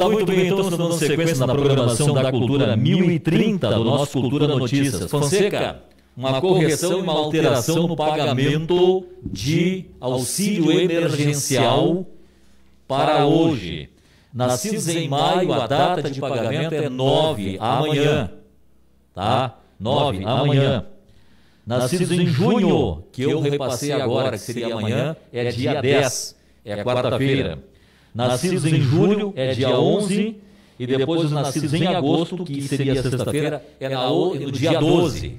Tá muito bem, então estamos dando sequência na programação da Cultura 1030 do nosso Cultura Notícias. Fonseca, uma correção e uma alteração no pagamento de auxílio emergencial para hoje. Nascidos em maio, a data de pagamento é 9, amanhã. Tá? 9, amanhã. Nascidos em junho, que eu repassei agora, que seria amanhã, é dia 10, é quarta-feira. Nascidos em julho é dia 11 e depois os nascidos em agosto, que seria sexta-feira, é na, é no dia 12.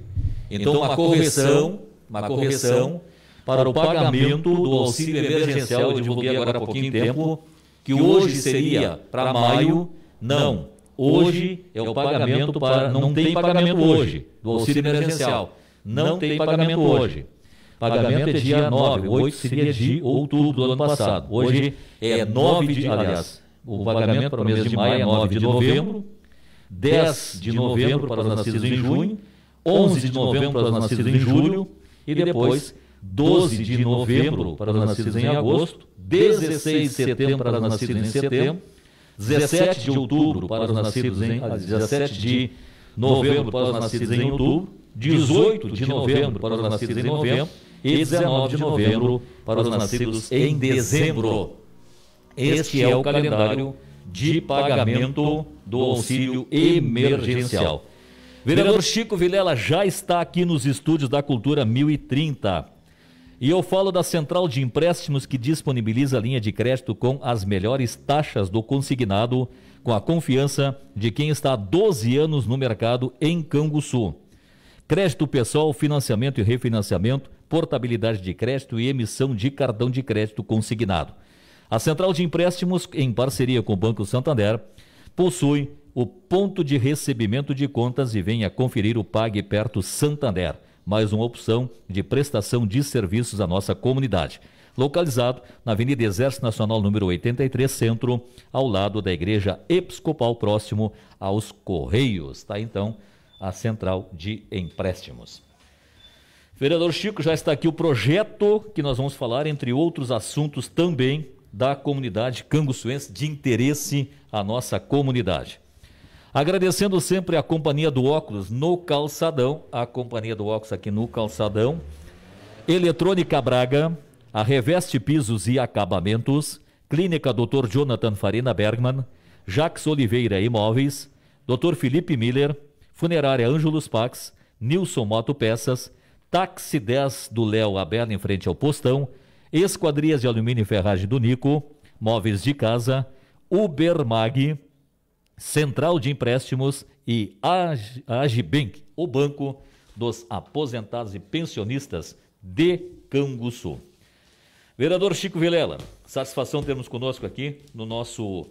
Então, uma correção, uma correção para o pagamento do auxílio emergencial, eu divulguei agora há pouquinho tempo, que hoje seria para maio, não. Hoje é o pagamento para. Não tem pagamento hoje do auxílio emergencial. Não tem pagamento hoje. Pagamento é dia 9, 8 seria de outubro do ano passado. Hoje é 9 de, aliás, o pagamento para o mês de maio é 9 de novembro, 10 de novembro para os nascidos em junho, 11 de novembro para os nascidos em julho e depois 12 de novembro para os nascidos em agosto, 16 de setembro para os nascidos em setembro, 17 de outubro para os nascidos em 17 de novembro para os nascidos em outubro, 18 de novembro para os nascidos em novembro e 19 de novembro para os nascidos em dezembro. Este é o calendário de pagamento do auxílio emergencial. Vereador Chico Vilela já está aqui nos estúdios da Cultura 1030. E eu falo da Central de Empréstimos que disponibiliza a linha de crédito com as melhores taxas do consignado, com a confiança de quem está há 12 anos no mercado em Canguçu. Crédito pessoal, financiamento e refinanciamento, portabilidade de crédito e emissão de cartão de crédito consignado. A Central de Empréstimos, em parceria com o Banco Santander, possui o ponto de recebimento de contas e venha conferir o Pague Perto Santander, mais uma opção de prestação de serviços à nossa comunidade. Localizado na Avenida Exército Nacional, número 83, Centro, ao lado da Igreja Episcopal, próximo aos Correios. Está então a Central de Empréstimos. Vereador Chico, já está aqui o projeto que nós vamos falar, entre outros assuntos também, da comunidade canguçuense de interesse à nossa comunidade. Agradecendo sempre a Companhia do Óculos no Calçadão, a Companhia do Óculos aqui no Calçadão, Eletrônica Braga, a Reveste Pisos e Acabamentos, Clínica Dr. Jonathan Farina Bergman, Jax Oliveira Imóveis, Dr. Felipe Miller, Funerária Ângelos Pax, Nilson Moto Peças, Táxi 10 do Léo aberto em frente ao postão, Esquadrias de Alumínio e Ferragem do Nico, Móveis de Casa, Ubermag, Central de Empréstimos e Agibank, o Banco dos Aposentados e Pensionistas de Canguçu. Vereador Chico Vilela, satisfação termos conosco aqui no nosso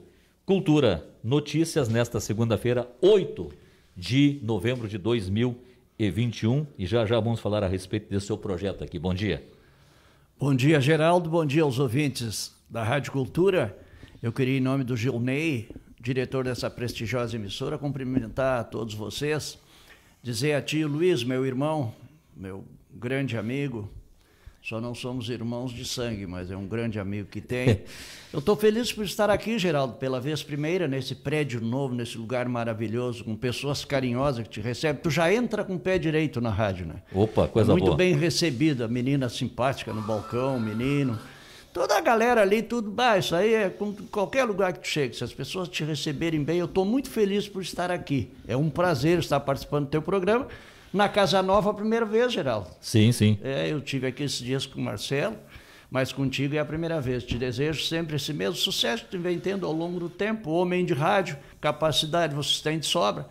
Cultura Notícias nesta segunda-feira, 8 de novembro de 2020 e 21 e já já vamos falar a respeito desse seu projeto aqui. Bom dia. Bom dia, Geraldo. Bom dia aos ouvintes da Rádio Cultura. Eu queria, em nome do Gilney, diretor dessa prestigiosa emissora, cumprimentar a todos vocês, dizer a ti, Luiz, meu irmão, meu grande amigo, só não somos irmãos de sangue, mas é um grande amigo que tem. Eu estou feliz por estar aqui, Geraldo, pela vez primeira, nesse prédio novo, nesse lugar maravilhoso, com pessoas carinhosas que te recebem. Tu já entra com o pé direito na rádio, né? Opa, é coisa Muito boa. Muito bem recebida, menina simpática no balcão, menino. Toda a galera ali, tudo, ah, isso aí é com qualquer lugar que tu chegue, se as pessoas te receberem bem, eu estou muito feliz por estar aqui. É um prazer estar participando do teu programa na Casa Nova a primeira vez, Geraldo. Sim, sim. É, eu tive aqui esses dias com o Marcelo, mas contigo é a primeira vez. Te desejo sempre esse mesmo sucesso que tu vem tendo ao longo do tempo. Homem de rádio, capacidade vocês têm de sobra.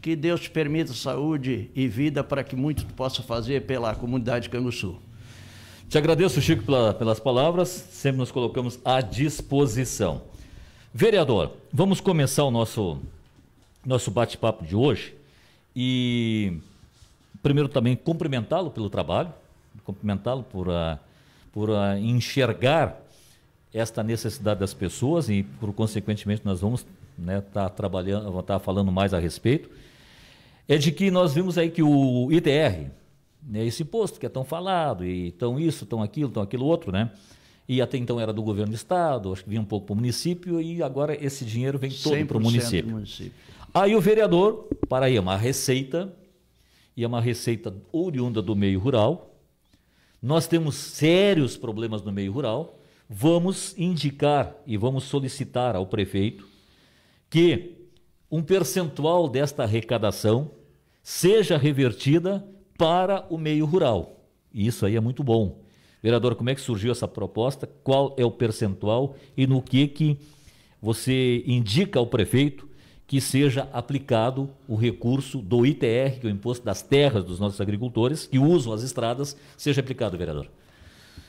Que Deus te permita saúde e vida para que muito tu possa fazer pela comunidade Canguçu. Te agradeço, Chico, pela, pelas palavras. Sempre nos colocamos à disposição. Vereador, vamos começar o nosso, nosso bate-papo de hoje. E primeiro também cumprimentá-lo pelo trabalho, cumprimentá-lo por, ah, por ah, enxergar esta necessidade das pessoas e, por consequentemente, nós vamos estar né, tá trabalhando, tá falando mais a respeito. É de que nós vimos aí que o ITR, né, esse imposto que é tão falado, e tão isso, tão aquilo, tão aquilo outro, né? E até então era do governo do estado, acho que vinha um pouco para o município, e agora esse dinheiro vem todo para o município. município. Aí o vereador, para aí, uma receita e é uma receita oriunda do meio rural. Nós temos sérios problemas no meio rural. Vamos indicar e vamos solicitar ao prefeito que um percentual desta arrecadação seja revertida para o meio rural. E isso aí é muito bom. Vereador, como é que surgiu essa proposta? Qual é o percentual e no que que você indica ao prefeito que seja aplicado o recurso do ITR, que é o Imposto das Terras dos nossos agricultores, que usam as estradas, seja aplicado, vereador.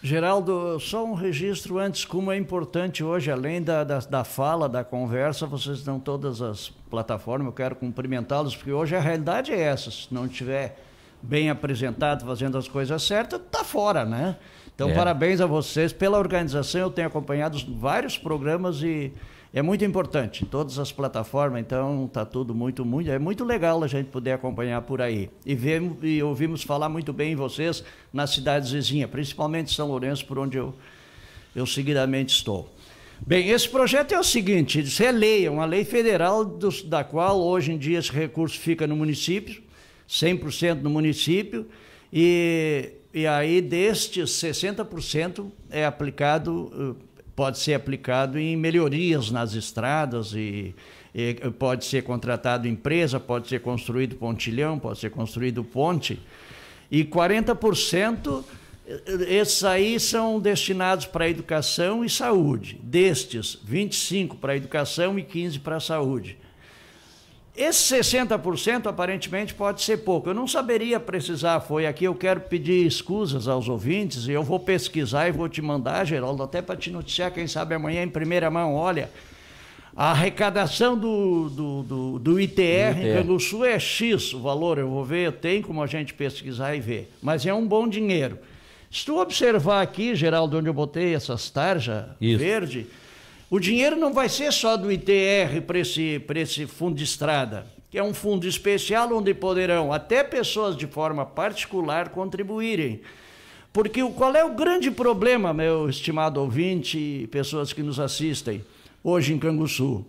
Geraldo, só um registro antes, como é importante hoje, além da, da, da fala, da conversa, vocês dão todas as plataformas, eu quero cumprimentá-los, porque hoje a realidade é essa, se não tiver bem apresentado, fazendo as coisas certas, está fora, né? Então, é. parabéns a vocês pela organização, eu tenho acompanhado vários programas e é muito importante, todas as plataformas, então está tudo muito, muito. É muito legal a gente poder acompanhar por aí. E, vemos, e ouvimos falar muito bem em vocês nas cidades vizinhas, principalmente São Lourenço, por onde eu, eu seguidamente estou. Bem, esse projeto é o seguinte: é lei, é uma lei federal, dos, da qual hoje em dia esse recurso fica no município, 100% no município, e, e aí destes 60% é aplicado uh, pode ser aplicado em melhorias nas estradas e, e pode ser contratado empresa, pode ser construído pontilhão, pode ser construído ponte. E 40% esses aí são destinados para educação e saúde. Destes, 25 para educação e 15 para saúde. Esse 60% aparentemente pode ser pouco. Eu não saberia precisar, foi aqui. Eu quero pedir escusas aos ouvintes e eu vou pesquisar e vou te mandar, Geraldo, até para te noticiar, quem sabe amanhã em primeira mão. Olha, a arrecadação do, do, do, do ITR, ITR. em Sul é X o valor, eu vou ver, tem como a gente pesquisar e ver. Mas é um bom dinheiro. Se tu observar aqui, Geraldo, onde eu botei essas tarjas verdes. verde o dinheiro não vai ser só do ITR para esse, esse fundo de estrada, que é um fundo especial onde poderão até pessoas de forma particular contribuírem. Porque o, qual é o grande problema, meu estimado ouvinte e pessoas que nos assistem hoje em Canguçu?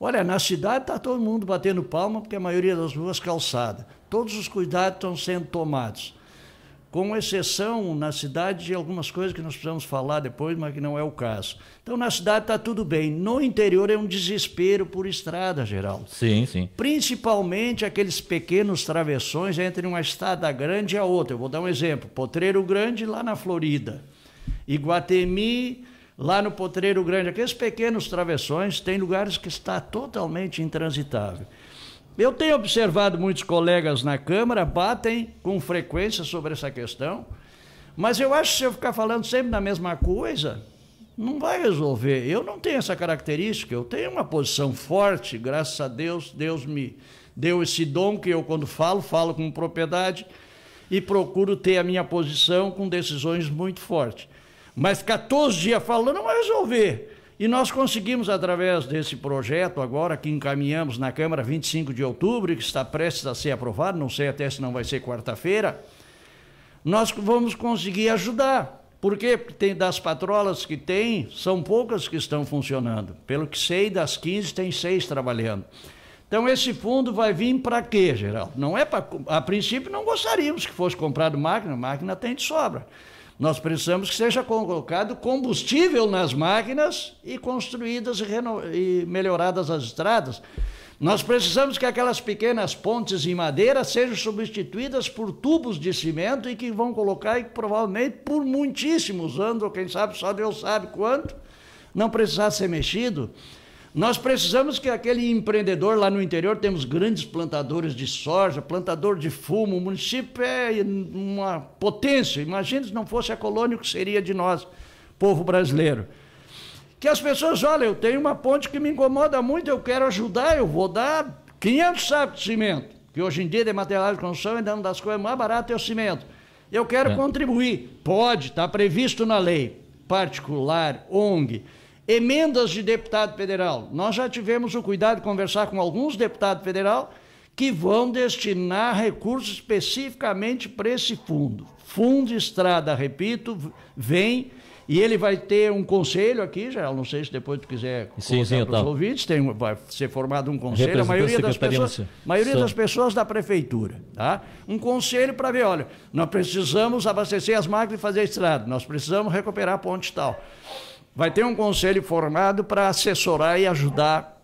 Olha, na cidade está todo mundo batendo palma porque a maioria das ruas calçada. Todos os cuidados estão sendo tomados com exceção na cidade de algumas coisas que nós precisamos falar depois, mas que não é o caso. Então, na cidade está tudo bem. No interior é um desespero por estrada, geral. Sim, sim. Principalmente aqueles pequenos travessões entre uma estrada grande e a outra. Eu vou dar um exemplo. Potreiro Grande, lá na Florida. Iguatemi, lá no Potreiro Grande. Aqueles pequenos travessões, tem lugares que está totalmente intransitável. Eu tenho observado muitos colegas na Câmara batem com frequência sobre essa questão, mas eu acho que se eu ficar falando sempre da mesma coisa, não vai resolver. Eu não tenho essa característica, eu tenho uma posição forte, graças a Deus, Deus me deu esse dom que eu, quando falo, falo com propriedade e procuro ter a minha posição com decisões muito fortes. Mas 14 dias falando não vai resolver. E nós conseguimos, através desse projeto agora, que encaminhamos na Câmara 25 de outubro, que está prestes a ser aprovado, não sei até se não vai ser quarta-feira, nós vamos conseguir ajudar. Porque tem das patrolas que tem, são poucas que estão funcionando. Pelo que sei, das 15 tem seis trabalhando. Então esse fundo vai vir para quê, Geraldo? Não é para a princípio não gostaríamos que fosse comprado máquina, máquina tem de sobra. Nós precisamos que seja colocado combustível nas máquinas e construídas e, e melhoradas as estradas. Nós precisamos que aquelas pequenas pontes em madeira sejam substituídas por tubos de cimento e que vão colocar, e provavelmente por muitíssimos anos, ou quem sabe só Deus sabe quanto, não precisar ser mexido. Nós precisamos que aquele empreendedor lá no interior, temos grandes plantadores de soja, plantador de fumo, o município é uma potência. Imagina se não fosse a colônia, o que seria de nós, povo brasileiro que as pessoas, olha, eu tenho uma ponte que me incomoda muito, eu quero ajudar, eu vou dar 500 sacos de cimento, que hoje em dia de material de construção ainda é uma das coisas mais baratas é o cimento. Eu quero é. contribuir. Pode, está previsto na lei. Particular, ONG. Emendas de deputado federal. Nós já tivemos o cuidado de conversar com alguns deputados federal que vão destinar recursos especificamente para esse fundo. Fundo Estrada, repito, vem e ele vai ter um conselho aqui, já não sei se depois tu quiser sim, sim, para os ouvintes, tem, vai ser formado um conselho, a maioria, das pessoas, maioria das pessoas da prefeitura, tá? Um conselho para ver, olha, nós precisamos abastecer as máquinas e fazer estrada, nós precisamos recuperar a ponte tal vai ter um conselho formado para assessorar e ajudar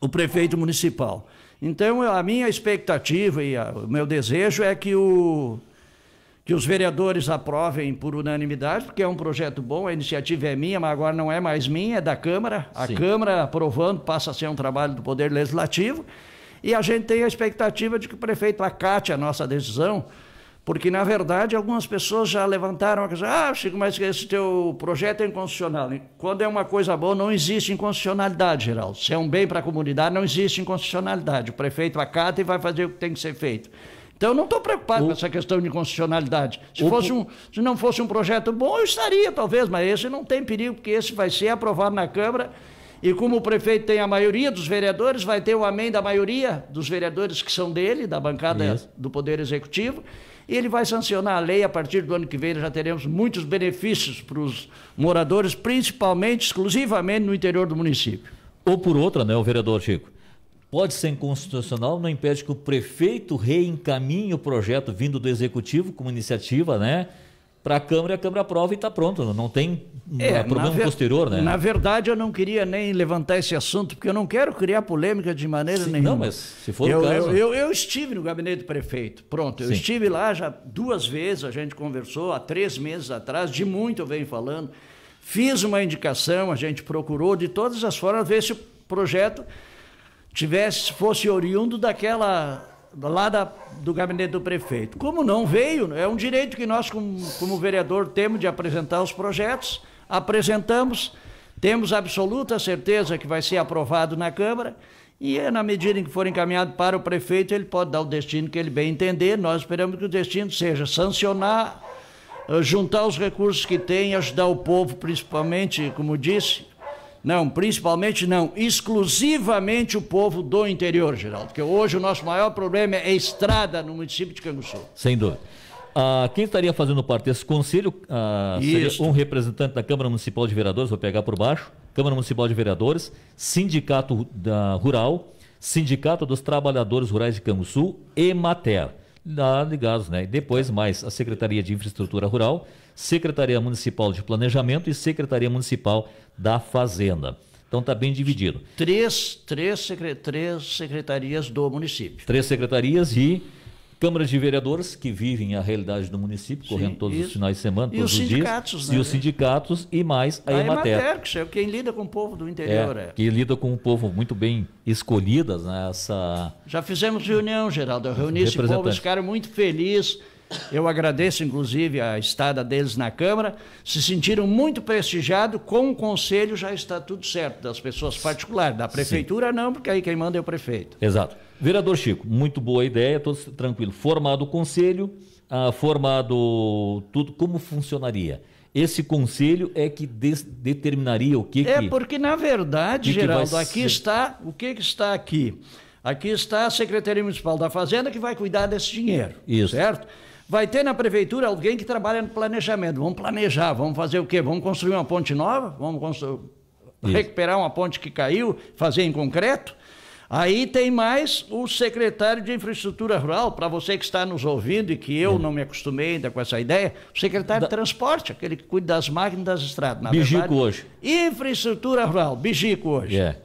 o prefeito municipal. Então, a minha expectativa e a, o meu desejo é que, o, que os vereadores aprovem por unanimidade, porque é um projeto bom, a iniciativa é minha, mas agora não é mais minha, é da Câmara. A Sim. Câmara aprovando passa a ser um trabalho do Poder Legislativo. E a gente tem a expectativa de que o prefeito acate a nossa decisão, porque, na verdade, algumas pessoas já levantaram a questão, ah, Chico, mas esse teu projeto é inconstitucional. Quando é uma coisa boa, não existe inconstitucionalidade, geral. Se é um bem para a comunidade, não existe inconstitucionalidade. O prefeito acata e vai fazer o que tem que ser feito. Então, eu não estou preocupado o... com essa questão de inconstitucionalidade Se, o... fosse um, se não fosse um projeto bom, eu estaria, talvez, mas esse não tem perigo, porque esse vai ser aprovado na Câmara e como o prefeito tem a maioria dos vereadores, vai ter o amém da maioria dos vereadores que são dele, da bancada Isso. do Poder Executivo. E ele vai sancionar a lei a partir do ano que vem. Já teremos muitos benefícios para os moradores, principalmente, exclusivamente no interior do município. Ou por outra, né, o vereador Chico? Pode ser inconstitucional, não impede que o prefeito reencaminhe o projeto vindo do executivo como iniciativa, né? para a Câmara e a Câmara aprova e está pronto. Não tem é, problema ver... posterior, né? Na verdade, eu não queria nem levantar esse assunto, porque eu não quero criar polêmica de maneira Sim, nenhuma. Não, mas se for eu, o caso... Eu, eu, eu, estive no gabinete do prefeito, pronto. Eu Sim. estive lá já duas vezes, a gente conversou há três meses atrás, de muito eu venho falando. Fiz uma indicação, a gente procurou de todas as formas ver se o projeto tivesse fosse oriundo daquela lá da, do gabinete do prefeito. Como não veio, né, é um direito que nós, como, como vereador, temos de apresentar os projetos, apresentamos, temos absoluta certeza que vai ser aprovado na Câmara. E é na medida em que for encaminhado para o prefeito, ele pode dar o destino que ele bem entender. Nós esperamos que o destino seja sancionar eh, juntar os recursos que tem, ajudar o povo, principalmente, como disse, não, principalmente não, exclusivamente o povo do interior, Geraldo, porque hoje o nosso maior problema é estrada no município de Canguçu. Sem dúvida. Ah, quem estaria fazendo parte desse conselho ah, seria um representante da Câmara Municipal de Vereadores, vou pegar por baixo, Câmara Municipal de Vereadores, Sindicato da Rural, Sindicato dos Trabalhadores Rurais de Canguçu e Mater, ah, ligados, né? E depois mais a Secretaria de Infraestrutura Rural, Secretaria Municipal de Planejamento e Secretaria Municipal da Fazenda. Então está bem dividido. Três, três, secre, três secretarias do município. Três secretarias e câmaras de vereadores que vivem a realidade do município, Sim, correndo todos isso. os finais de semana, todos os, os dias. Né? E os sindicatos e mais a, a Emater. Emater, que é quem lida com o povo do interior. É, é. Que lida com o povo muito bem escolhidas nessa... Né, Já fizemos reunião, Geraldo. Eu reuni esse povo, eles ficaram muito felizes eu agradeço, inclusive, a estada deles na Câmara. Se sentiram muito prestigiados. Com o Conselho já está tudo certo, das pessoas particulares. Da Prefeitura, Sim. não, porque aí quem manda é o prefeito. Exato. Vereador Chico, muito boa ideia, todos tranquilo. Formado o Conselho, ah, formado tudo, como funcionaria? esse conselho é que determinaria o que é que, porque na verdade que Geraldo que aqui ser... está o que, que está aqui aqui está a secretaria municipal da fazenda que vai cuidar desse dinheiro Isso. certo Vai ter na prefeitura alguém que trabalha no planejamento. Vamos planejar, vamos fazer o quê? Vamos construir uma ponte nova? Vamos recuperar uma ponte que caiu, fazer em concreto? Aí tem mais o secretário de Infraestrutura Rural, para você que está nos ouvindo e que eu é. não me acostumei ainda com essa ideia, o secretário da... de Transporte, aquele que cuida das máquinas das estradas. Na Bigico verdade, hoje. Infraestrutura Rural, bijico hoje. É.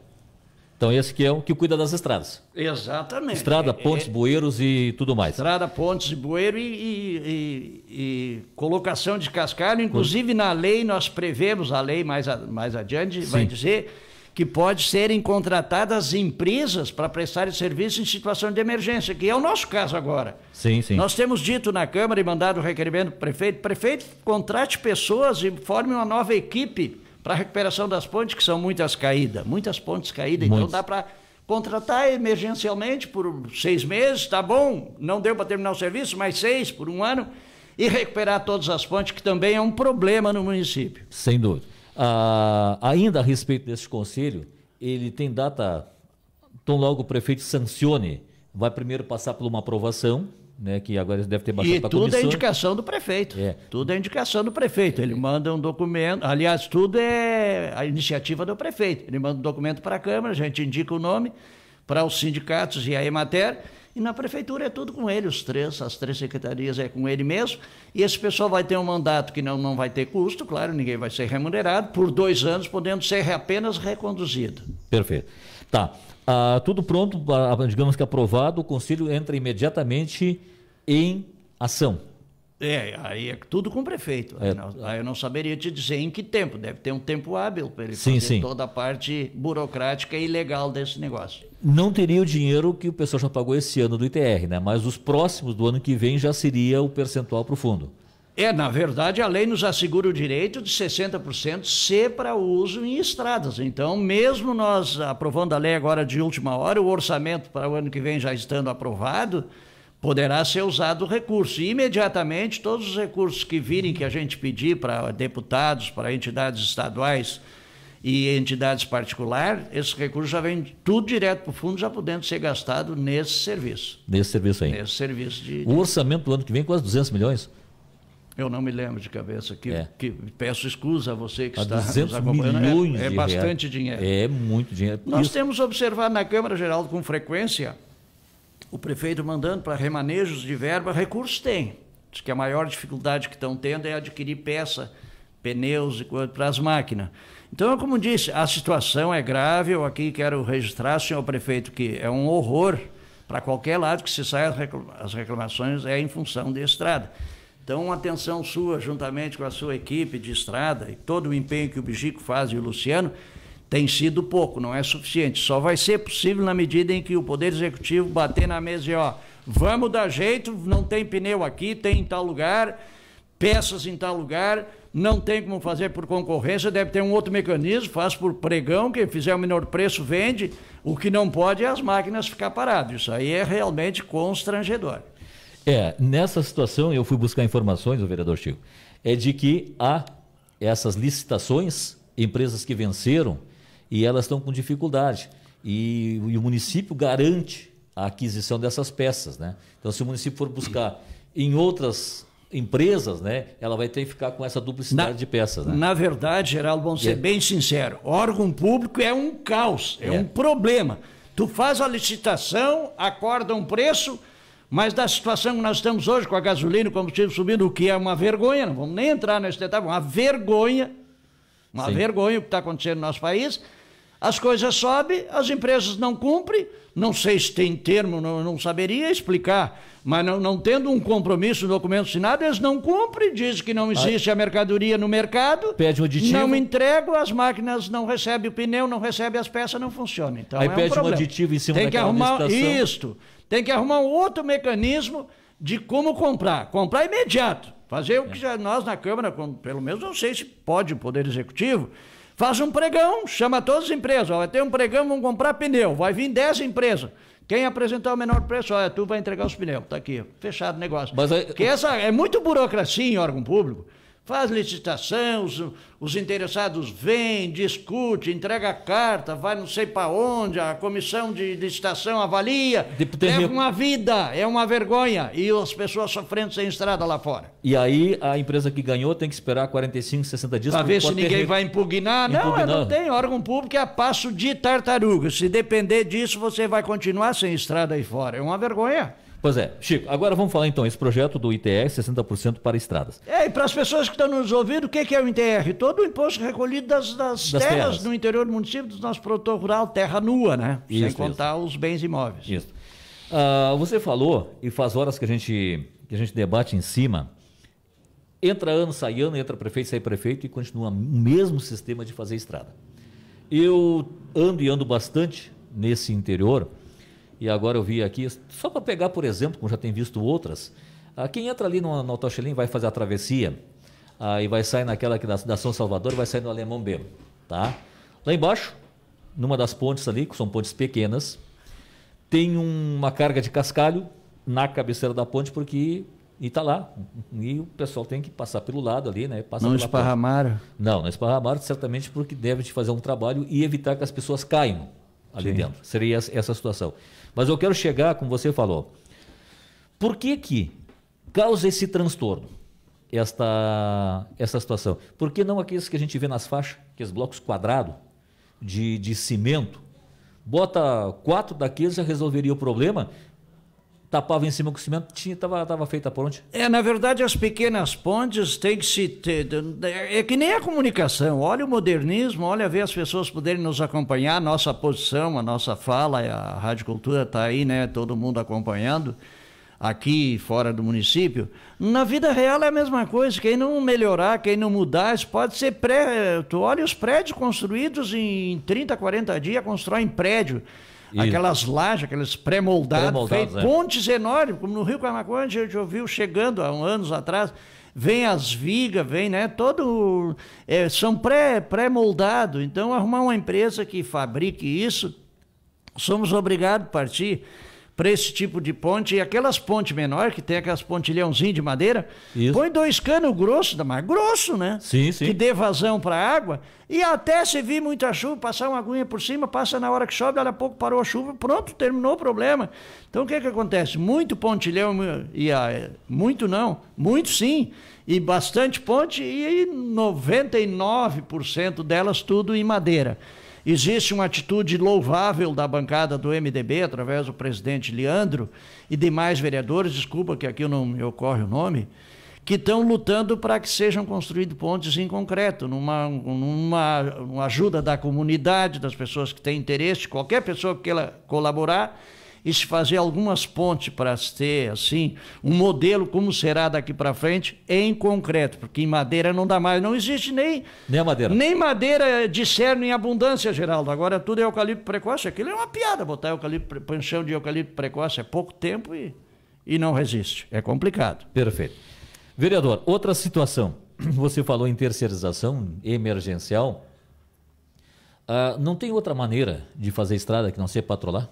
Então esse que é o que cuida das estradas. Exatamente. Estrada, é, pontes, é, bueiros e tudo mais. Estrada, pontes e bueiro e, e, colocação de cascalho. Inclusive na lei nós prevemos, a lei mais, a, mais adiante Sim. vai dizer que pode serem contratadas empresas para prestarem serviço em situação de emergência, que é o nosso caso agora. Sim, sim. Nós temos dito na Câmara e mandado o requerimento para o prefeito, prefeito, contrate pessoas e forme uma nova equipe para a recuperação das pontes, que são muitas caídas, muitas pontes caídas, então dá para contratar emergencialmente por seis meses, tá bom, não deu para terminar o serviço, mais seis por um ano, e recuperar todas as pontes, que também é um problema no município. Sem dúvida. Ah, ainda a respeito desse conselho, ele tem data, tão logo o prefeito sancione, vai primeiro passar por uma aprovação, né, que agora eles devem ter baixado para a comissão. tudo é indicação do prefeito. É. Tudo é indicação do prefeito. Ele manda um documento, aliás, tudo é a iniciativa do prefeito. Ele manda um documento para a Câmara, a gente indica o nome para os sindicatos e a Emater, e na prefeitura é tudo com ele, os três, as três secretarias é com ele mesmo, e esse pessoal vai ter um mandato que não, não vai ter custo, claro, ninguém vai ser remunerado, por dois anos, podendo ser apenas reconduzido. Perfeito. Tá. Ah, tudo pronto, ah, ah, digamos que aprovado, o Conselho entra imediatamente em ação. É, aí é tudo com o prefeito. É. Aí, não, aí eu não saberia te dizer em que tempo. Deve ter um tempo hábil para ele sim, fazer sim. toda a parte burocrática e legal desse negócio. Não teria o dinheiro que o pessoal já pagou esse ano do ITR, né? Mas os próximos do ano que vem já seria o percentual para o fundo. É, na verdade, a lei nos assegura o direito de 60% ser para uso em estradas. Então, mesmo nós aprovando a lei agora de última hora, o orçamento para o ano que vem já estando aprovado, poderá ser usado o recurso. E, imediatamente, todos os recursos que virem que a gente pedir para deputados, para entidades estaduais e entidades particulares, esses recursos já vêm tudo direto para o fundo, já podendo ser gastado nesse serviço. Nesse serviço aí. Nesse serviço de. de... O orçamento do ano que vem quase 200 milhões? Eu não me lembro de cabeça. Que, é. que peço excusa a você que a está 200 nos acompanhando. É- milhões é, é bastante dinheiro. É muito dinheiro. Nós Isso. temos observado na Câmara Geral com frequência o prefeito mandando para remanejos de verba, recursos tem. Diz que a maior dificuldade que estão tendo é adquirir peça, pneus e coisa para as máquinas. Então, como disse, a situação é grave. Eu aqui quero registrar, senhor prefeito, que é um horror para qualquer lado que se saia as reclamações é em função de estrada. Então, uma atenção sua, juntamente com a sua equipe de estrada e todo o empenho que o Bichico faz e o Luciano, tem sido pouco, não é suficiente. Só vai ser possível na medida em que o Poder Executivo bater na mesa e, ó, vamos dar jeito, não tem pneu aqui, tem em tal lugar, peças em tal lugar, não tem como fazer por concorrência, deve ter um outro mecanismo, faz por pregão, quem fizer o menor preço vende, o que não pode é as máquinas ficar paradas. Isso aí é realmente constrangedor. É, nessa situação eu fui buscar informações, o vereador Chico, é de que há essas licitações, empresas que venceram e elas estão com dificuldade. E, e o município garante a aquisição dessas peças, né? Então, se o município for buscar em outras empresas, né, ela vai ter que ficar com essa duplicidade na, de peças. Né? Na verdade, Geraldo, vamos ser é bem sincero, órgão público é um caos, é, é um problema. Tu faz a licitação, acorda um preço, mas da situação que nós estamos hoje, com a gasolina, o combustível subindo, o que é uma vergonha, não vamos nem entrar nesse detalhe, uma vergonha, uma Sim. vergonha o que está acontecendo no nosso país. As coisas sobem, as empresas não cumprem, não sei se tem termo, não, não saberia explicar, mas não, não, tendo um compromisso, um documento assinado, eles não cumprem, dizem que não ah. existe a mercadoria no mercado, pede um aditivo. não entregam, as máquinas não recebem o pneu, não recebem as peças, não funciona. Então, Aí é pede um, um aditivo em cima tem que arrumar isto. Tem que arrumar um outro mecanismo de como comprar. Comprar imediato. Fazer o que é. já nós na Câmara, pelo menos não sei se pode o Poder Executivo, faz um pregão, chama todas as empresas. vai ter um pregão, vão comprar pneu. Vai vir 10 empresas. Quem apresentar o menor preço, olha, tu vai entregar os pneus. Tá aqui, fechado o negócio. Mas aí... Porque essa é muito burocracia em órgão público. Faz licitação, os, os interessados vêm, discute, entrega a carta, vai não sei para onde, a comissão de licitação avalia. Deputado... É uma vida, é uma vergonha. E as pessoas sofrendo sem estrada lá fora. E aí a empresa que ganhou tem que esperar 45, 60 dias para ver se ninguém ter... vai impugnar. impugnar. Não, não tem órgão público, é a passo de tartaruga. Se depender disso, você vai continuar sem estrada aí fora. É uma vergonha. Pois é, Chico, agora vamos falar então, esse projeto do ITR, 60% para estradas. É, e para as pessoas que estão nos ouvindo, o que é, é o ITR? Todo o imposto recolhido das, das, das terras, terras, no interior do município, do nosso produtor rural, terra nua, né? Isso, Sem contar isso. os bens imóveis. Isso. Uh, você falou, e faz horas que a gente, que a gente debate em cima, entra ano, sai ano, entra prefeito, sai prefeito, e continua o mesmo sistema de fazer estrada. Eu ando e ando bastante nesse interior, e agora eu vi aqui, só para pegar, por exemplo, como já tem visto outras, ah, quem entra ali no, no Tochelim vai fazer a travessia ah, e vai sair naquela que da, da São Salvador, vai sair no Alemão B, tá? Lá embaixo, numa das pontes ali, que são pontes pequenas, tem uma carga de cascalho na cabeceira da ponte, porque e tá lá. E o pessoal tem que passar pelo lado ali, né? Passa não esparramaram? Ponte. Não, não esparramaram, certamente porque deve de fazer um trabalho e evitar que as pessoas caiam ali Sim. dentro. Seria essa a situação. Mas eu quero chegar, como você falou, por que que causa esse transtorno, esta, essa situação? Por que não aqueles que a gente vê nas faixas, aqueles blocos quadrados de, de cimento? Bota quatro daqueles já resolveria o problema tapava em cima com cimento, tinha, tava, tava feita a ponte. É, na verdade, as pequenas pontes têm que se ter, é que nem a comunicação. Olha o modernismo, olha ver as pessoas poderem nos acompanhar, nossa posição, a nossa fala, a Rádio Cultura está aí, né? Todo mundo acompanhando aqui fora do município. Na vida real é a mesma coisa. Quem não melhorar, quem não mudar, isso pode ser prédio. Tu olha os prédios construídos em 30, 40 dias, um prédio. Isso. Aquelas lajes, aqueles pré-moldados, pré é. pontes enormes, como no Rio Camacuã, a gente ouviu chegando há anos atrás, vem as vigas, vem, né? Todo. É, são pré-moldados. Pré então, arrumar uma empresa que fabrique isso, somos obrigados a partir para esse tipo de ponte. E aquelas pontes menor que tem aquelas pontilhãozinhas de madeira, Isso. põe dois canos grossos, mais grosso, né? Sim, sim. Que dê vazão para a água. E até se vir muita chuva, passar uma aguinha por cima, passa na hora que chove, daqui a pouco parou a chuva, pronto, terminou o problema. Então o que é que acontece? Muito pontilhão, e a, ah, é, muito não, muito sim, e bastante ponte, e 99% delas tudo em madeira. Existe uma atitude louvável da bancada do MDB, através do presidente Leandro e demais vereadores, desculpa que aqui não me ocorre o nome, que estão lutando para que sejam construídos pontes em concreto, numa, numa, numa ajuda da comunidade, das pessoas que têm interesse, qualquer pessoa que queira colaborar e se fazer algumas pontes para ter, assim, um modelo como será daqui para frente em concreto, porque em madeira não dá mais, não existe nem... Nem madeira. Nem madeira de cerno em abundância, Geraldo, agora tudo é eucalipto precoce, aquilo é uma piada, botar eucalipto, panchão de eucalipto precoce é pouco tempo e, e não resiste, é complicado. Perfeito. Vereador, outra situação, você falou em terceirização emergencial, ah, não tem outra maneira de fazer estrada que não ser patrolar?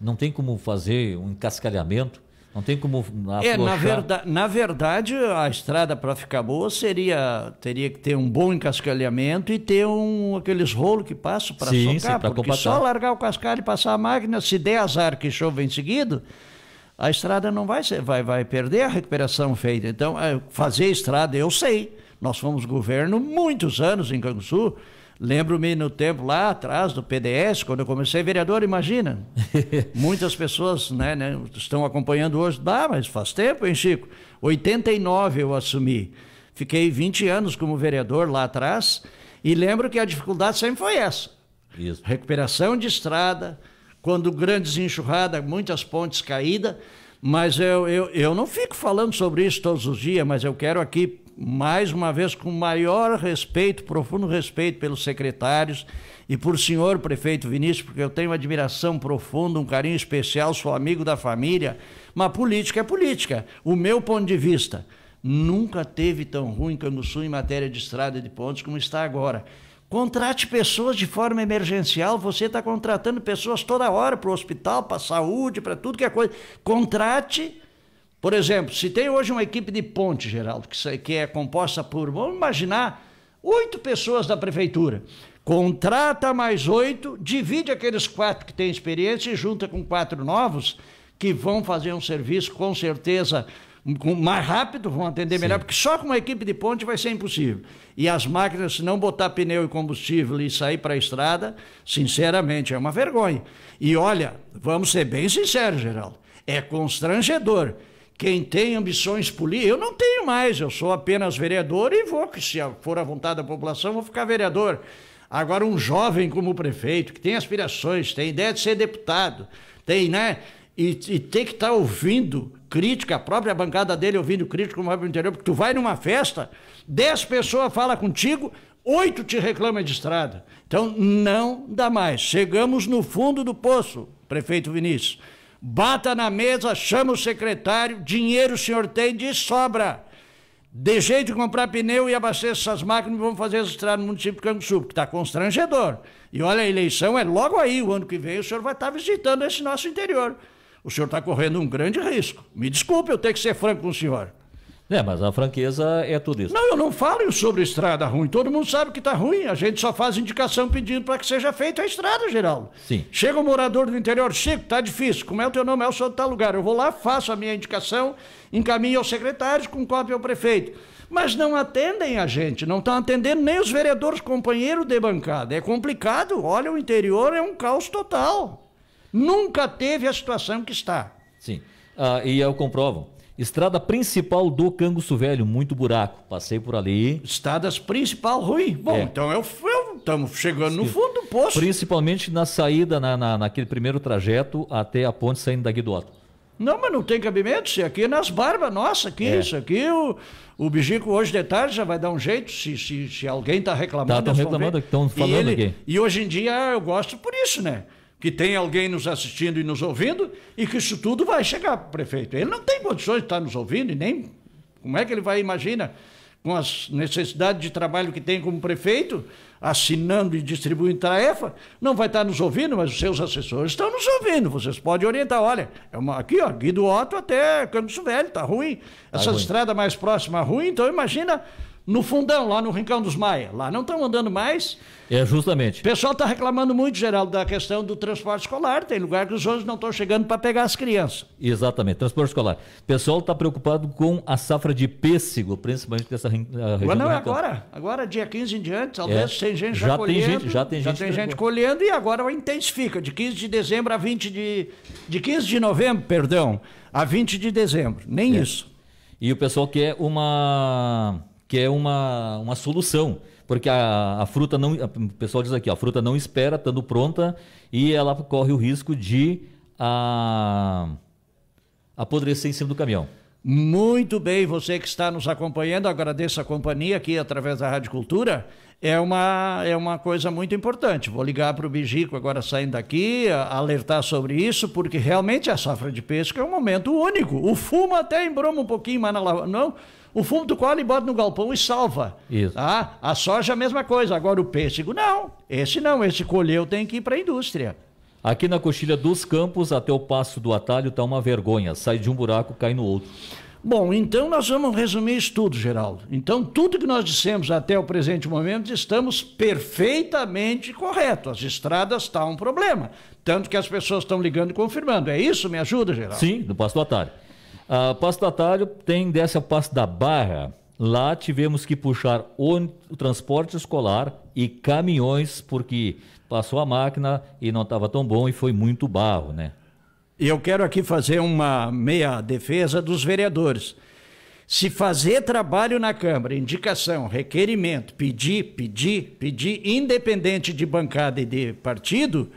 não tem como fazer um encascalhamento, não tem como É, na, verda na verdade, a estrada para ficar boa seria teria que ter um bom encascalhamento e ter um, aqueles rolos que passam para socar, porque só largar o cascalho e passar a máquina, se der azar que chove em seguida, a estrada não vai ser, vai, vai perder a recuperação feita. Então, é, fazer estrada, eu sei. Nós fomos governo muitos anos em Canguçu, Lembro-me no tempo lá atrás do PDS, quando eu comecei vereador, imagina. Muitas pessoas né, né, estão acompanhando hoje. Ah, mas faz tempo, hein, Chico? 89 eu assumi. Fiquei 20 anos como vereador lá atrás e lembro que a dificuldade sempre foi essa. Isso. Recuperação de estrada, quando grandes enxurradas, muitas pontes caídas. Mas eu, eu, eu não fico falando sobre isso todos os dias, mas eu quero aqui mais uma vez, com maior respeito, profundo respeito pelos secretários e por senhor prefeito Vinícius, porque eu tenho uma admiração profunda, um carinho especial, sou amigo da família, mas política é política. O meu ponto de vista nunca teve tão ruim Canguçu em matéria de estrada de pontes como está agora. Contrate pessoas de forma emergencial. Você está contratando pessoas toda hora para o hospital, para a saúde, para tudo que é coisa. Contrate por exemplo, se tem hoje uma equipe de ponte, Geraldo, que é composta por, vamos imaginar, oito pessoas da prefeitura. Contrata mais oito, divide aqueles quatro que têm experiência e junta com quatro novos que vão fazer um serviço com certeza mais rápido, vão atender melhor, Sim. porque só com uma equipe de ponte vai ser impossível. E as máquinas, se não botar pneu e combustível e sair para a estrada, sinceramente, é uma vergonha. E olha, vamos ser bem sinceros, Geraldo, é constrangedor. Quem tem ambições políticas, eu não tenho mais, eu sou apenas vereador e vou, se for a vontade da população, vou ficar vereador. Agora, um jovem como prefeito, que tem aspirações, tem ideia de ser deputado, tem, né? E, e tem que estar tá ouvindo crítica, a própria bancada dele ouvindo crítica como o interior, porque tu vai numa festa, dez pessoas falam contigo, oito te reclamam de estrada. Então, não dá mais. Chegamos no fundo do poço, prefeito Vinícius bata na mesa, chama o secretário, dinheiro o senhor tem de sobra. Deixei de comprar pneu e abasteço essas máquinas e vamos fazer registrar no município de Canguçu, porque está constrangedor. E olha, a eleição é logo aí, o ano que vem o senhor vai estar tá visitando esse nosso interior. O senhor está correndo um grande risco. Me desculpe eu tenho que ser franco com o senhor. É, mas a franqueza é tudo isso. Não, eu não falo sobre estrada ruim. Todo mundo sabe que está ruim. A gente só faz indicação pedindo para que seja feita a estrada, Geraldo. Sim. Chega um morador do interior, Chico, está difícil. Como é o teu nome? É o senhor de tal lugar. Eu vou lá, faço a minha indicação, encaminho aos secretários, com cópia ao prefeito. Mas não atendem a gente, não estão atendendo nem os vereadores companheiros de bancada. É complicado. Olha, o interior é um caos total. Nunca teve a situação que está. Sim. Ah, e eu comprovo. Estrada principal do Canguço Velho, muito buraco. Passei por ali. Estradas principal, ruim Bom, é. então eu é estamos é chegando Sim. no fundo do poço. Principalmente na saída, na, na, naquele primeiro trajeto até a ponte saindo da Guidota. Não, mas não tem cabimento. Se aqui é nas barbas, nossa, aqui, é. isso aqui, o, o Bijico hoje de tarde já vai dar um jeito, se, se, se alguém está reclamando. Estão tá, reclamando, estão tá, falando e ele, aqui. E hoje em dia eu gosto por isso, né? que tem alguém nos assistindo e nos ouvindo e que isso tudo vai chegar para o prefeito. Ele não tem condições de estar nos ouvindo e nem como é que ele vai imagina com as necessidades de trabalho que tem como prefeito, assinando e distribuindo tarefa, não vai estar nos ouvindo, mas os seus assessores estão nos ouvindo. Vocês podem orientar. Olha, é uma, aqui, ó, Guido Otto até Campos Velho, tá ruim. Essa tá estrada mais próxima ruim, então imagina no fundão, lá no Rincão dos Maia. Lá não estão andando mais. É, justamente. O pessoal está reclamando muito, Geraldo, da questão do transporte escolar. Tem lugar que os ônibus não estão chegando para pegar as crianças. Exatamente, transporte escolar. O pessoal está preocupado com a safra de pêssego, principalmente dessa ah, região. Mas não, é agora, agora, dia 15 em diante, talvez é, tem gente já, já colhendo. Tem gente, já tem já gente, tem gente colhendo e agora intensifica, de 15 de dezembro a 20 de. De 15 de novembro, perdão, a 20 de dezembro. Nem é. isso. E o pessoal quer uma que é uma, uma solução. Porque a, a fruta não. A, o pessoal diz aqui, a fruta não espera, estando pronta, e ela corre o risco de a, ah, apodrecer em cima do caminhão. Muito bem, você que está nos acompanhando, agradeço a companhia aqui através da Rádio Cultura. É uma, é uma coisa muito importante. Vou ligar para o Bijico agora saindo daqui, alertar sobre isso, porque realmente a safra de pesca é um momento único. O fumo até embroma um pouquinho, mas na, não, o fumo tu colhe e bota no galpão e salva. Isso. Tá? A soja a mesma coisa. Agora o pêssego, não. Esse não, esse colheu tem que ir para a indústria. Aqui na coxilha dos campos, até o passo do atalho, tá uma vergonha. Sai de um buraco, cai no outro. Bom, então nós vamos resumir isso tudo, Geraldo. Então, tudo que nós dissemos até o presente momento, estamos perfeitamente corretos. As estradas estão tá um problema. Tanto que as pessoas estão ligando e confirmando. É isso? Me ajuda, Geraldo? Sim, do Passo do Atalho. A ah, Passo Atalho tem dessa Passo da Barra. Lá tivemos que puxar o, transporte escolar e caminhões, porque passou a máquina e não estava tão bom e foi muito barro, né? E eu quero aqui fazer uma meia defesa dos vereadores. Se fazer trabalho na Câmara, indicação, requerimento, pedir, pedir, pedir, independente de bancada e de partido,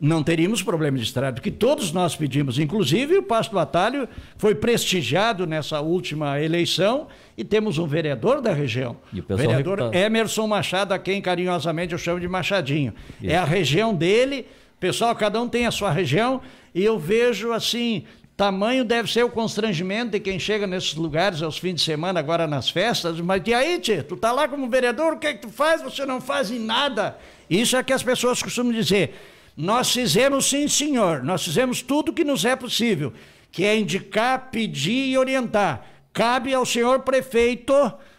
não teríamos problema de estrada, que todos nós pedimos. Inclusive, o Pasto Batalho Atalho foi prestigiado nessa última eleição e temos um vereador da região. E o vereador Emerson Machado, a quem carinhosamente eu chamo de Machadinho. Isso. É a região dele. Pessoal, cada um tem a sua região e eu vejo assim. Tamanho deve ser o constrangimento de quem chega nesses lugares aos fins de semana, agora nas festas, mas e aí, tia, tu tá lá como vereador, o que é que tu faz? Você não faz em nada. Isso é que as pessoas costumam dizer. Nós fizemos, sim, senhor, nós fizemos tudo que nos é possível, que é indicar, pedir e orientar. Cabe ao senhor prefeito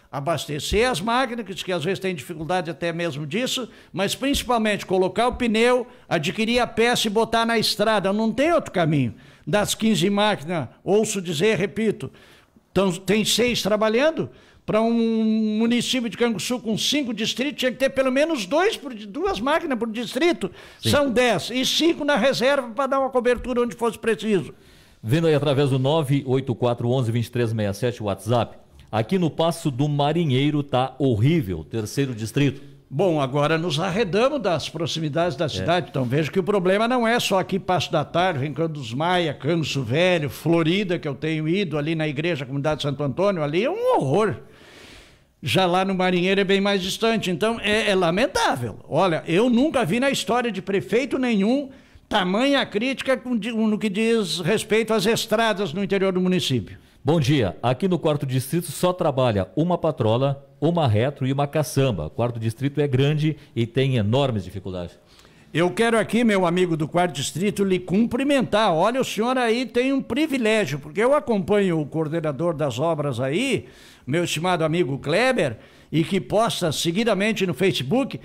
abastecer as máquinas, que às vezes tem dificuldade até mesmo disso, mas principalmente colocar o pneu, adquirir a peça e botar na estrada. Não tem outro caminho. Das 15 máquinas, ouço dizer, repito, tem seis trabalhando, para um município de Canguçu com cinco distritos, tinha que ter pelo menos dois por, duas máquinas por distrito. Sim. São dez. E cinco na reserva para dar uma cobertura onde fosse preciso. Vindo aí através do 984112367 WhatsApp. Aqui no Passo do Marinheiro tá horrível, terceiro distrito. Bom, agora nos arredamos das proximidades da é. cidade, é. então vejo que o problema não é só aqui Passo da Tarde, Rincão dos Maia, Canso Velho, Florida, que eu tenho ido ali na igreja, comunidade Santo Antônio, ali é um horror. Já lá no Marinheiro é bem mais distante. Então é, é lamentável. Olha, eu nunca vi na história de prefeito nenhum tamanha crítica no que diz respeito às estradas no interior do município. Bom dia. Aqui no quarto distrito só trabalha uma patrola, uma retro e uma caçamba. O quarto distrito é grande e tem enormes dificuldades. Eu quero aqui, meu amigo do quarto distrito, lhe cumprimentar. Olha, o senhor aí tem um privilégio, porque eu acompanho o coordenador das obras aí, meu estimado amigo Kleber, e que posta seguidamente no Facebook.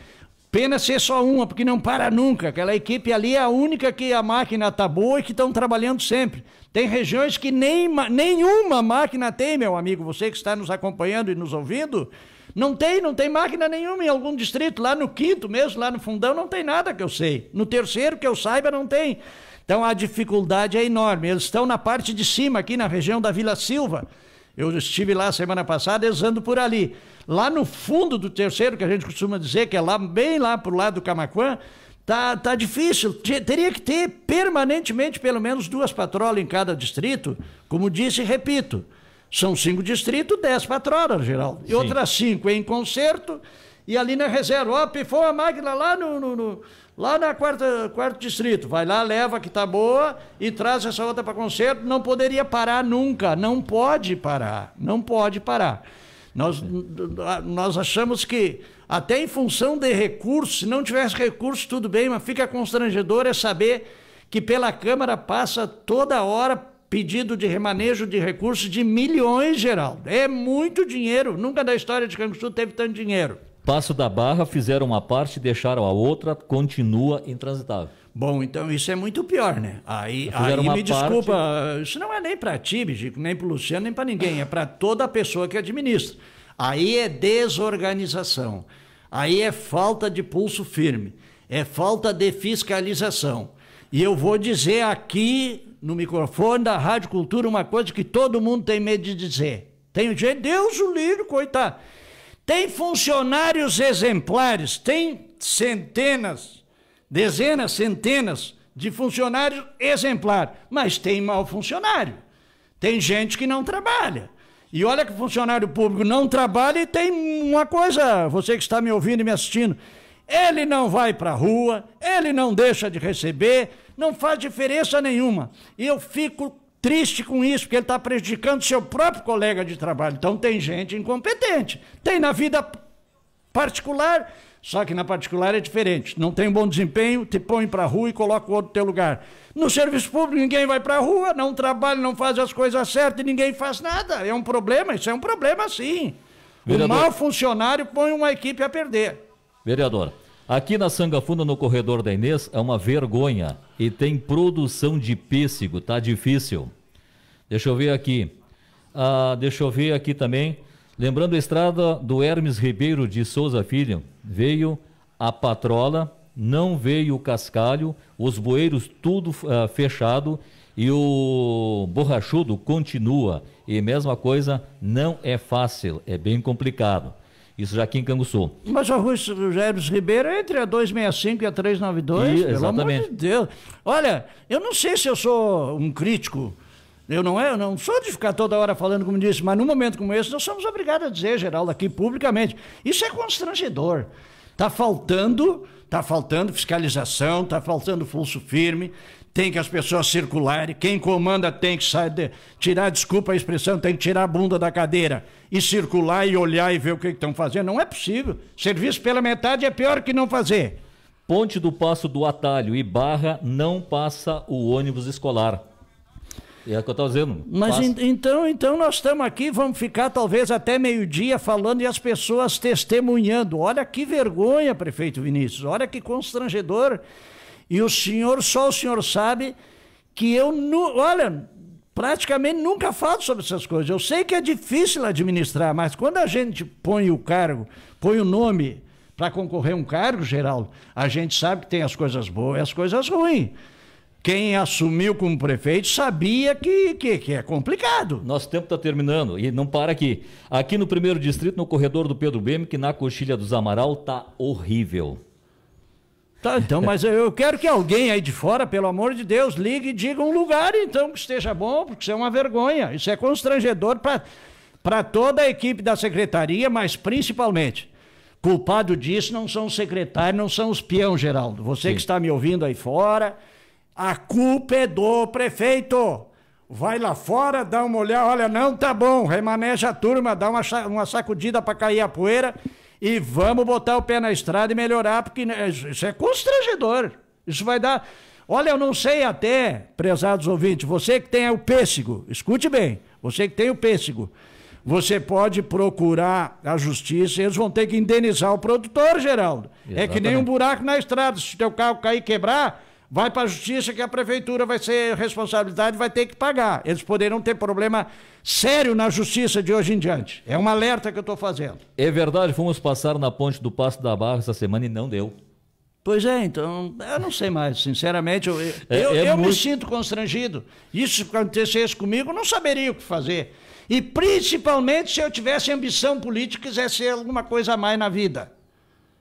Pena ser só uma, porque não para nunca. Aquela equipe ali é a única que a máquina está boa e que estão trabalhando sempre. Tem regiões que nem, nenhuma máquina tem, meu amigo. Você que está nos acompanhando e nos ouvindo, não tem, não tem máquina nenhuma em algum distrito, lá no quinto mesmo, lá no fundão, não tem nada que eu sei. No terceiro, que eu saiba, não tem. Então a dificuldade é enorme. Eles estão na parte de cima, aqui na região da Vila Silva. Eu estive lá semana passada, eles andam por ali. Lá no fundo do terceiro, que a gente costuma dizer, que é lá bem lá pro lado do Camacuã, tá, tá difícil. Teria que ter permanentemente pelo menos duas patrolas em cada distrito, como disse e repito. São cinco distritos, dez patronas, Geraldo. E Sim. outras cinco em concerto e ali na reserva. Ó, pifou a máquina lá no, no, no lá na quarta, quarto distrito. Vai lá, leva que tá boa e traz essa outra para concerto. Não poderia parar nunca, não pode parar, não pode parar. Nós, nós achamos que, até em função de recursos, se não tivesse recurso, tudo bem, mas fica constrangedor é saber que pela Câmara passa toda hora pedido de remanejo de recursos de milhões, Geraldo. É muito dinheiro. Nunca na história de Canguçu teve tanto dinheiro. Passo da Barra fizeram uma parte, deixaram a outra, continua intransitável. Bom, então isso é muito pior, né? Aí, aí me parte... desculpa, isso não é nem para ti, nem para Luciano, nem para ninguém, é para toda a pessoa que administra. Aí é desorganização, aí é falta de pulso firme, é falta de fiscalização. E eu vou dizer aqui no microfone da Rádio Cultura uma coisa que todo mundo tem medo de dizer. Tem gente, Deus o livre, coitado. Tem funcionários exemplares, tem centenas, dezenas, centenas de funcionários exemplares, mas tem mau funcionário. Tem gente que não trabalha. E olha que funcionário público não trabalha e tem uma coisa, você que está me ouvindo e me assistindo, ele não vai para a rua, ele não deixa de receber, não faz diferença nenhuma. E eu fico triste com isso, porque ele está prejudicando seu próprio colega de trabalho. Então tem gente incompetente. Tem na vida particular, só que na particular é diferente. Não tem bom desempenho, te põe para a rua e coloca o outro no teu lugar. No serviço público, ninguém vai para a rua, não trabalha, não faz as coisas certas e ninguém faz nada. É um problema, isso é um problema sim. Vereador. O mau funcionário põe uma equipe a perder. Vereadora. Aqui na Sangafuna, no corredor da Inês, é uma vergonha. E tem produção de pêssego, tá difícil. Deixa eu ver aqui. Ah, deixa eu ver aqui também. Lembrando a estrada do Hermes Ribeiro de Souza Filho, veio a patrola, não veio o cascalho, os bueiros tudo ah, fechado e o borrachudo continua. E mesma coisa, não é fácil, é bem complicado. Isso já aqui em Canguçu. Mas o Rui Jairus Ribeiro é entre a 265 e a 392, e, pelo exatamente. amor de Deus. Olha, eu não sei se eu sou um crítico. Eu não, é, eu não sou de ficar toda hora falando como disse, mas num momento como esse nós somos obrigados a dizer, Geraldo, aqui publicamente. Isso é constrangedor. Está faltando, tá faltando fiscalização, está faltando pulso firme, tem que as pessoas circularem, quem comanda tem que sair, de, tirar, desculpa a expressão, tem que tirar a bunda da cadeira e circular e olhar e ver o que estão fazendo. Não é possível. Serviço pela metade é pior que não fazer. Ponte do Passo do Atalho e Barra não passa o ônibus escolar. É o que eu estou dizendo. Mas então, então nós estamos aqui, vamos ficar talvez até meio-dia falando e as pessoas testemunhando. Olha que vergonha, prefeito Vinícius. Olha que constrangedor e o senhor, só o senhor sabe que eu, nu, olha, praticamente nunca falo sobre essas coisas. Eu sei que é difícil administrar, mas quando a gente põe o cargo, põe o nome para concorrer a um cargo, Geraldo, a gente sabe que tem as coisas boas e as coisas ruins. Quem assumiu como prefeito sabia que, que, que é complicado. Nosso tempo está terminando e não para aqui. Aqui no primeiro distrito, no corredor do Pedro Beme, que na coxilha dos Amaral, tá horrível. Tá, então, mas eu quero que alguém aí de fora, pelo amor de Deus, ligue e diga um lugar, então, que esteja bom, porque isso é uma vergonha. Isso é constrangedor para toda a equipe da secretaria, mas principalmente. Culpado disso não são os secretários, não são os peão, Geraldo. Você Sim. que está me ouvindo aí fora, a culpa é do prefeito. Vai lá fora, dá uma olhada, olha, não tá bom, remaneja a turma, dá uma, uma sacudida para cair a poeira e vamos botar o pé na estrada e melhorar, porque né, isso é constrangedor. Isso vai dar. Olha, eu não sei até, prezados ouvintes, você que tem o pêssego, escute bem, você que tem o pêssego, você pode procurar a justiça, eles vão ter que indenizar o produtor, Geraldo. Exatamente. É que nem um buraco na estrada, se teu carro cair e quebrar, Vai para a justiça que a prefeitura vai ser responsabilidade, vai ter que pagar. Eles poderão ter problema sério na justiça de hoje em diante. É um alerta que eu estou fazendo. É verdade, fomos passar na ponte do Passo da Barra essa semana e não deu. Pois é, então, eu não sei mais, sinceramente, eu, é, eu, é, é eu muito... me sinto constrangido. Isso acontecesse comigo, eu não saberia o que fazer. E principalmente se eu tivesse ambição política e quisesse ser alguma coisa a mais na vida.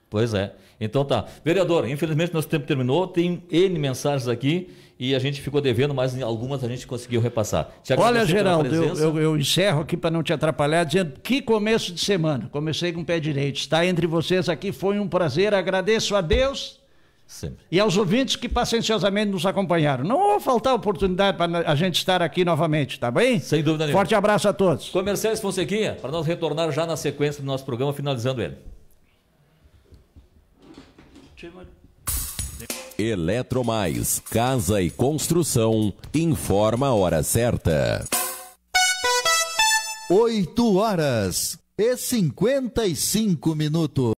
Pois é. Então tá. Vereador, infelizmente nosso tempo terminou, tem N mensagens aqui e a gente ficou devendo, mas algumas a gente conseguiu repassar. Olha, Geraldo, eu, eu, eu, encerro aqui para não te atrapalhar, dizendo que começo de semana. Comecei com o pé direito. Estar entre vocês aqui foi um prazer. Agradeço a Deus. Sempre. E aos ouvintes que pacienciosamente nos acompanharam. Não vou faltar oportunidade para a gente estar aqui novamente, tá bem? Sem dúvida nenhuma. Forte abraço a todos. Comerciais Fonsequinha, para nós retornar já na sequência do nosso programa, finalizando ele. Eletromais Casa e Construção informa a hora certa. 8 horas e 55 minutos.